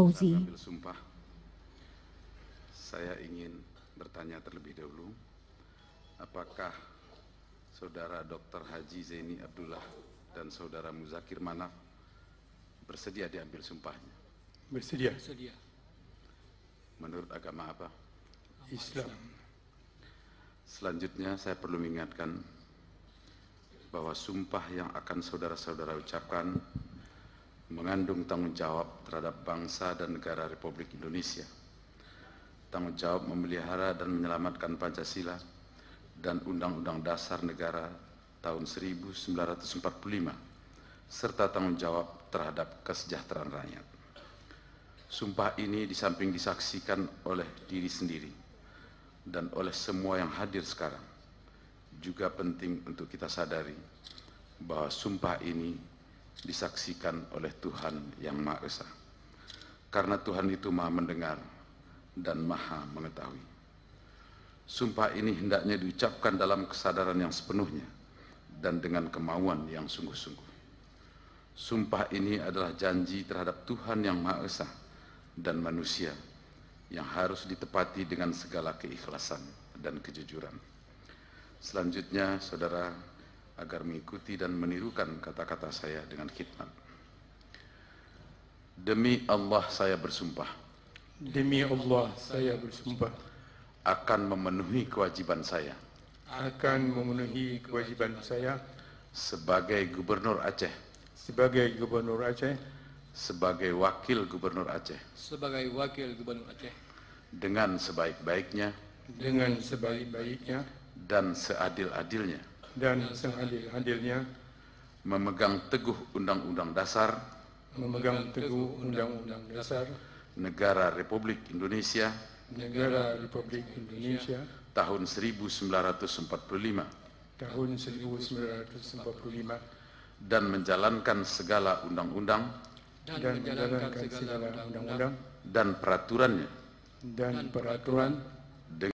Fauzi. Oh, sumpah. Saya ingin bertanya terlebih dahulu, apakah saudara Dr. Haji Zaini Abdullah dan saudara Muzakir Manaf bersedia diambil sumpahnya? Bersedia. Bersedia. Menurut agama apa? Islam. Selanjutnya saya perlu mengingatkan bahwa sumpah yang akan saudara-saudara ucapkan mengandung tanggung jawab terhadap bangsa dan negara Republik Indonesia. Tanggung jawab memelihara dan menyelamatkan Pancasila dan Undang-Undang Dasar Negara tahun 1945 serta tanggung jawab terhadap kesejahteraan rakyat. Sumpah ini disamping disaksikan oleh diri sendiri dan oleh semua yang hadir sekarang, juga penting untuk kita sadari bahwa sumpah ini disaksikan oleh Tuhan yang Maha Esa. Karena Tuhan itu Maha mendengar dan Maha mengetahui. Sumpah ini hendaknya diucapkan dalam kesadaran yang sepenuhnya dan dengan kemauan yang sungguh-sungguh. Sumpah ini adalah janji terhadap Tuhan yang Maha Esa dan manusia yang harus ditepati dengan segala keikhlasan dan kejujuran. Selanjutnya, saudara agar mengikuti dan menirukan kata-kata saya dengan khidmat. Demi Allah saya bersumpah. Demi Allah saya bersumpah akan memenuhi kewajiban saya. Akan memenuhi kewajiban saya sebagai gubernur Aceh. Sebagai gubernur Aceh. Sebagai wakil gubernur Aceh. Sebagai wakil gubernur Aceh. Dengan sebaik-baiknya. Dengan sebaik-baiknya dan seadil-adilnya dan seadil-adilnya memegang teguh Undang-Undang Dasar memegang teguh Undang-Undang Dasar Negara Republik Indonesia Negara Republik Indonesia tahun 1945 tahun 1945 dan menjalankan segala undang-undang dan menjalankan segala undang-undang dan peraturannya dan peraturan